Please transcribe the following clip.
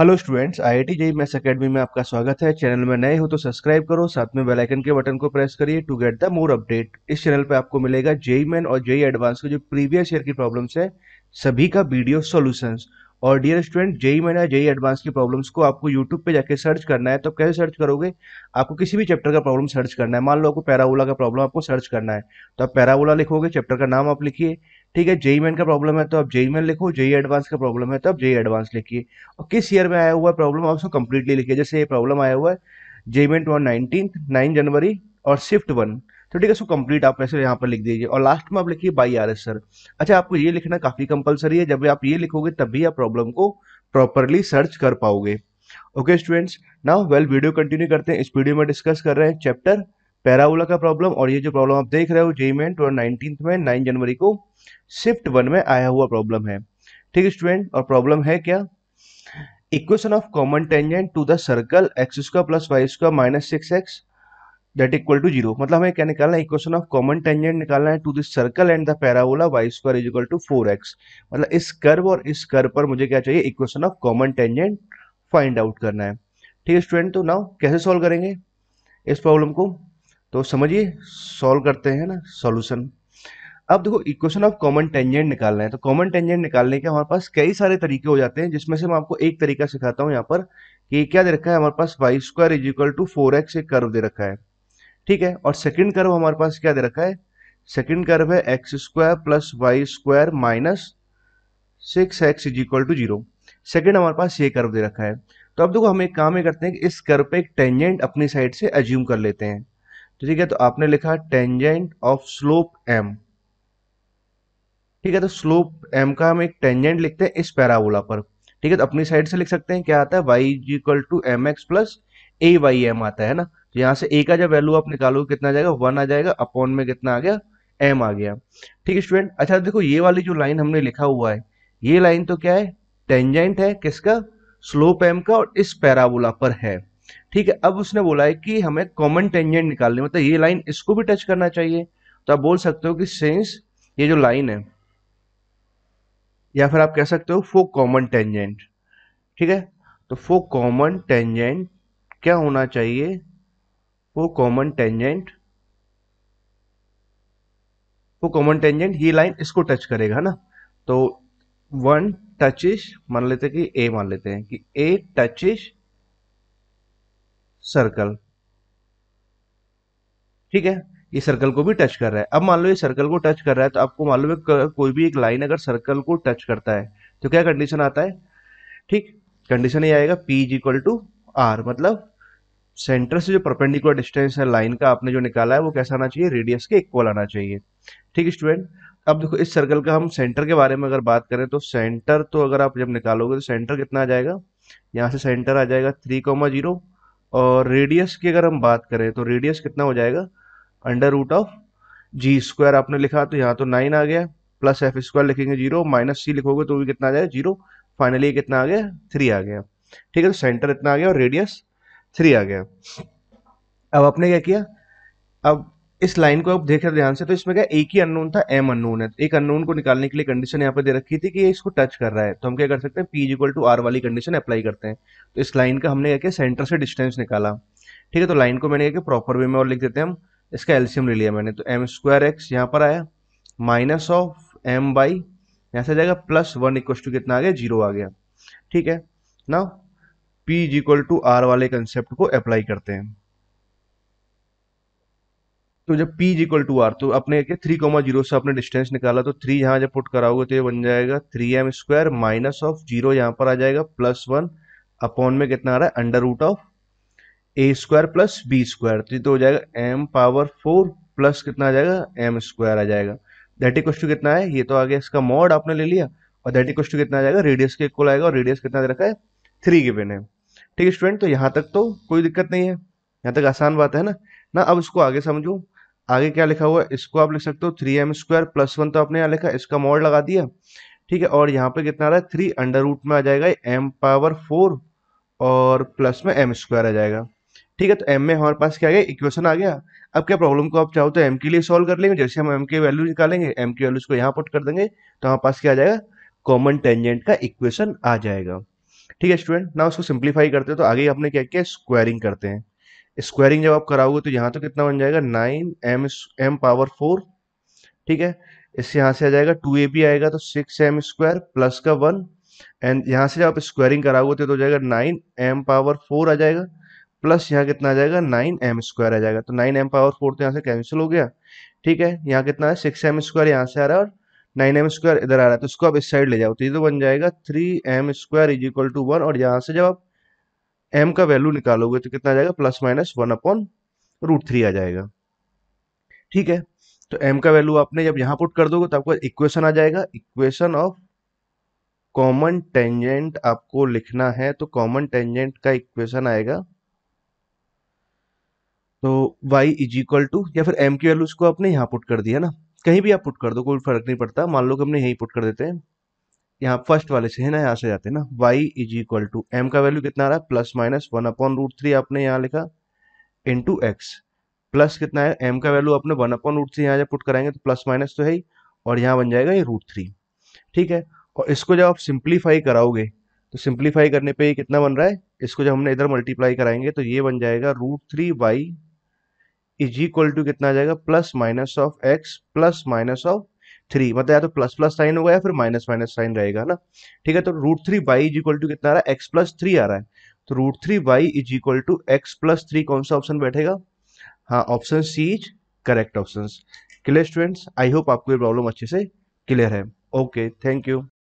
hello students I I JEE maths academy में आपका स्वागत है चैनल में नए हो तो सब्सक्राइब करो साथ में बेल आइकन के बटन को प्रेस करिए to get the more update इस चैनल पे आपको मिलेगा जेई मैन और जेई एडवांस के जो प्रीवियस ईयर की प्रॉब्लम्स है सभी का वीडियो सॉल्यूशंस और डियर स्टूडेंट जेई मैन या जेई एडवांस की प्रॉब्लम्स को आपको यूट्यूब पर जाकर सर्च करना है तो कैसे सर्च करोगे आपको किसी भी चैप्टर का प्रॉब्लम सर्च करना है मान लो आपको पैरावोला का प्रॉब्लम आपको सर्च करना है तो आप पैरावोला लिखोगे चैप्टर का नाम आप लिखिए ठीक है JEE main e e e का प्रॉब्लम है तो आप जेई मेन लिखो जेई एडवांस का प्रॉब्लम है तो आप जेई एडवांस लिखिए और किस ईयर में आया हुआ है प्रॉब्लम आप उसको कंप्लीटली लिखिए जैसे ये प्रॉब्लम आया हुआ है JEE main two nineteen nine जनवरी और शिफ्ट वन तो ठीक है सो कंप्लीट आप ऐसे यहाँ पर लिख दीजिए और लास्ट में आप लिखिए बाई आर एस सर अच्छा आपको ये लिखना काफ़ी कंपलसरी है जब आप ये लिखोगे तभी आप प्रॉब्लम को प्रॉपरली सर्च कर पाओगे okay students now well video continue करते हैं इस वीडियो में डिस्कस कर रहे हैं चैप्टर पैराउला का प्रॉब्लम और ये जो प्रॉब्लम आप देख रहे हो जेई मेन टू में नाइन जनवरी को शिफ्ट वन में आया हुआ प्रॉब्लम है ठीक है स्टूडेंट और प्रॉब्लम है क्या equation of common tangent to the circle x square plus y square minus six x that equal to zero मतलब हमें क्या निकालना है इक्वेशन ऑफ कॉमन टेंजेंट निकालना है to the circle and the parabola y square is equal to four x मतलब इस curve और इस कर्व पर मुझे क्या चाहिए equation of common tangent find out करना है ठीक है स्टूडेंट तो नाउ कैसे सॉल्व करेंगे इस प्रॉब्लम को तो समझिए सॉल्व करते हैं ना सॉल्यूशन अब देखो इक्वेशन ऑफ कॉमन टेंजेंट निकालना है तो कॉमन टेंजेंट निकालने के हमारे पास कई सारे तरीके हो जाते हैं जिसमें से मैं आपको एक तरीका सिखाता हूं यहाँ पर कि क्या दे रखा है हमारे पास y square is equal to four x एक कर्व दे रखा है ठीक है और सेकेंड कर्व हमारे पास क्या दे रखा है सेकेंड कर्व है x square plus y square minus six x is equal to zero second हमारे पास ये कर्व दे रखा है तो अब देखो हम एक काम ये करते हैं कि इस कर्व पे एक टेंजेंट अपनी साइड से एज्यूम कर लेते हैं तो ठीक है तो आपने लिखा टेंजेंट ऑफ स्लोप एम ठीक है तो स्लोप एम का हम एक टेंजेंट लिखते हैं इस पैराबोला पर ठीक है तो अपनी साइड से लिख सकते हैं क्या आता है y equal to m x plus a by m आता है ना तो यहां से ए का जब वैल्यू आप निकालोगे कितना आ जाएगा वन आ जाएगा अपॉन में कितना आ गया एम आ गया ठीक है स्टूडेंट अच्छा देखो ये वाली जो लाइन हमने लिखा हुआ है ये लाइन तो क्या है टेंजेंट है किसका स्लोप एम का और इस पैराबोला पर है ठीक है अब उसने बोला है कि हमें कॉमन टेंजेंट निकालनी मतलब ये लाइन इसको भी टच करना चाहिए तो आप बोल सकते हो कि सेंस ये जो लाइन है या फिर आप कह सकते हो फो कॉमन टेंजेंट ठीक है तो फो कॉमन टेंजेंट क्या होना चाहिए for common tangent for common tangent ये लाइन इसको टच करेगा ना तो वन टचिश मान लेते कि ए मान लेते हैं कि ए टचिश सर्कल ठीक है ये सर्कल को भी टच कर रहा है अब मान लो ये सर्कल को टच कर रहा है तो आपको मालूम है कोई भी एक लाइन अगर सर्कल को टच करता है तो क्या कंडीशन आता है ठीक कंडीशन ये आएगा p is equal to r मतलब सेंटर से जो परपेंडिकुलर डिस्टेंस है लाइन का आपने जो निकाला है वो कैसा आना चाहिए रेडियस के इक्वल आना चाहिए ठीक स्टूडेंट अब देखो इस सर्कल का हम सेंटर के बारे में अगर बात करें तो सेंटर तो अगर आप जब निकालोगे तो सेंटर कितना आ जाएगा यहाँ से सेंटर आ जाएगा थ्री कॉमा जीरो और रेडियस की अगर हम बात करें तो रेडियस कितना हो जाएगा under root of g square आपने लिखा तो यहाँ तो नाइन आ गया प्लस एफ स्क्वायर लिखेंगे जीरो माइनस सी लिखोगे तो भी कितना आ जाएगा जीरो फाइनली कितना आ गया थ्री आ गया ठीक है तो सेंटर इतना आ गया और रेडियस थ्री आ गया अब आपने क्या किया अब इस लाइन को आप देख रहे ध्यान से तो इसमें क्या एक ही अननोन था एम अननोन है तो एक अननोन को निकालने के लिए कंडीशन यहाँ पे दे रखी थी कि ये इसको टच कर रहा है तो हम क्या कर सकते हैं p is equal to r वाली कंडीशन अप्लाई करते हैं तो इस लाइन का हमने क्या सेंटर से डिस्टेंस निकाला ठीक है तो लाइन को मैंने क्या प्रॉपर वे में और लिख देते हैं हम इसका एल्सियम ले लिया मैंने तो एम स्क्वायर एक्स यहाँ पर आया माइनस ऑफ एम बाई यहाँ से जाएगा प्लस वन इक्व टू कितना आ गया जीरो आ गया ठीक है ना p is equal to r वाले कंसेप्ट को अप्लाई करते हैं तो जब p is equal to r तो अपने थ्री कोमा जीरो से अपने डिस्टेंस निकाला तो थ्री यहाँ जब पुट कराओगे तो ये बन जाएगा three m square minus of zero यहाँ पर आ जाएगा प्लस वन अपॉन में कितना आ रहा है under root of a square plus b square तो ये तो हो जाएगा एम पावर फोर प्लस कितना आ जाएगा एम स्क्वायर आ जाएगा दैट इक्व टू कितना है ये तो आ गया इसका मॉड आपने ले लिया और दैट इक्व टू कितना आ जाएगा रेडियस के इक्वल आएगा और रेडियस कितना दे रखा है थ्री गिवन है ठीक है स्टूडेंट तो यहाँ तक तो कोई दिक्कत नहीं है यहाँ तक आसान बात है ना ना अब इसको आगे समझो आगे क्या लिखा हुआ है इसको आप लिख सकते हो three m square plus one तो आपने यहाँ लिखा इसका मॉड लगा दिया ठीक है और यहाँ पे कितना आ रहा है थ्री अंडर रूट में आ जाएगा एम पावर फोर और प्लस में एम स्क्वायर आ जाएगा ठीक है तो एम में हमारे पास क्या आ गया इक्वेशन आ गया अब क्या प्रॉब्लम को आप चाहो तो एम के लिए सॉल्व कर लेंगे जैसे हम एम के वैल्यू निकालेंगे एम की वैल्यूज को यहाँ पुट कर देंगे तो हमारे पास क्या आ जाएगा कॉमन टेंजेंट का इक्वेशन आ जाएगा ठीक है स्टूडेंट ना उसको सिंप्लीफाई करते हैं तो आगे आपने क्या किया स्क्वायरिंग करते हैं स्क्वायरिंग जब आप कराओगे तो यहाँ तो कितना बन जाएगा nine m m power four ठीक है इससे यहाँ से आ जाएगा टू ए बी आएगा तो सिक्स एम स्क्वायर प्लस का वन एंड यहाँ से जब आप स्क्वायरिंग कराओगे तो, तो हो जाएगा नाइन एम पावर फोर आ जाएगा प्लस यहाँ कितना आ जाएगा नाइन एम स्क्वायर आ जाएगा तो नाइन एम पावर फोर तो यहाँ से कैंसिल हो गया ठीक है यहाँ कितना है सिक्स एम स्क्वायर यहाँ से आ रहा है और नाइन एम स्क्वायर इधर आ रहा है तो इसको आप इस साइड ले जाओ तो ये तो बन जाएगा three m square is equal to one और यहाँ से जब आप एम का वैल्यू निकालोगे तो कितना जाएगा plus minus one upon root three आ जाएगा ठीक है तो एम का वैल्यू आपने जब यहां पुट कर दोगे तो आपको इक्वेशन आ जाएगा इक्वेशन ऑफ कॉमन टेंजेंट आपको लिखना है तो कॉमन टेंजेंट का इक्वेशन आएगा तो y इज इक्वल टू या फिर m की वैल्यू इसको आपने यहां पुट कर दिया ना कहीं भी आप पुट कर दो कोई फर्क नहीं पड़ता मान लो कि हमने यहीं पुट कर देते हैं यहाँ फर्स्ट वाले से है ना यहाँ से जाते हैं ना y is equal to m का वैल्यू कितना आ रहा है plus minus one upon root three आपने यहाँ लिखा इन टू एक्स प्लस कितना है एम का वैल्यू आपने वन अपॉन रूट थ्री यहाँ जब पुट कराएंगे तो प्लस माइनस तो है ही और यहाँ बन जाएगा ये रूट थ्री ठीक है और इसको जब आप सिंप्लीफाई कराओगे तो सिंप्लीफाई करने पर ये कितना बन रहा है इसको जब हमने इधर मल्टीप्लाई कराएंगे तो ये बन जाएगा root three y is equal to कितना आ जाएगा plus minus of x plus minus of three मतलब या तो प्लस प्लस साइन होगा या फिर माइनस माइनस साइन रहेगा ना ठीक है तो root three y is equal to कितना आ रहा है एक्स प्लस थ्री आ रहा है तो root three y is equal to x plus three कौन सा ऑप्शन बैठेगा हाँ option c is correct option clear students I hope आपको ये प्रॉब्लम अच्छे से क्लियर है ओके थैंक यू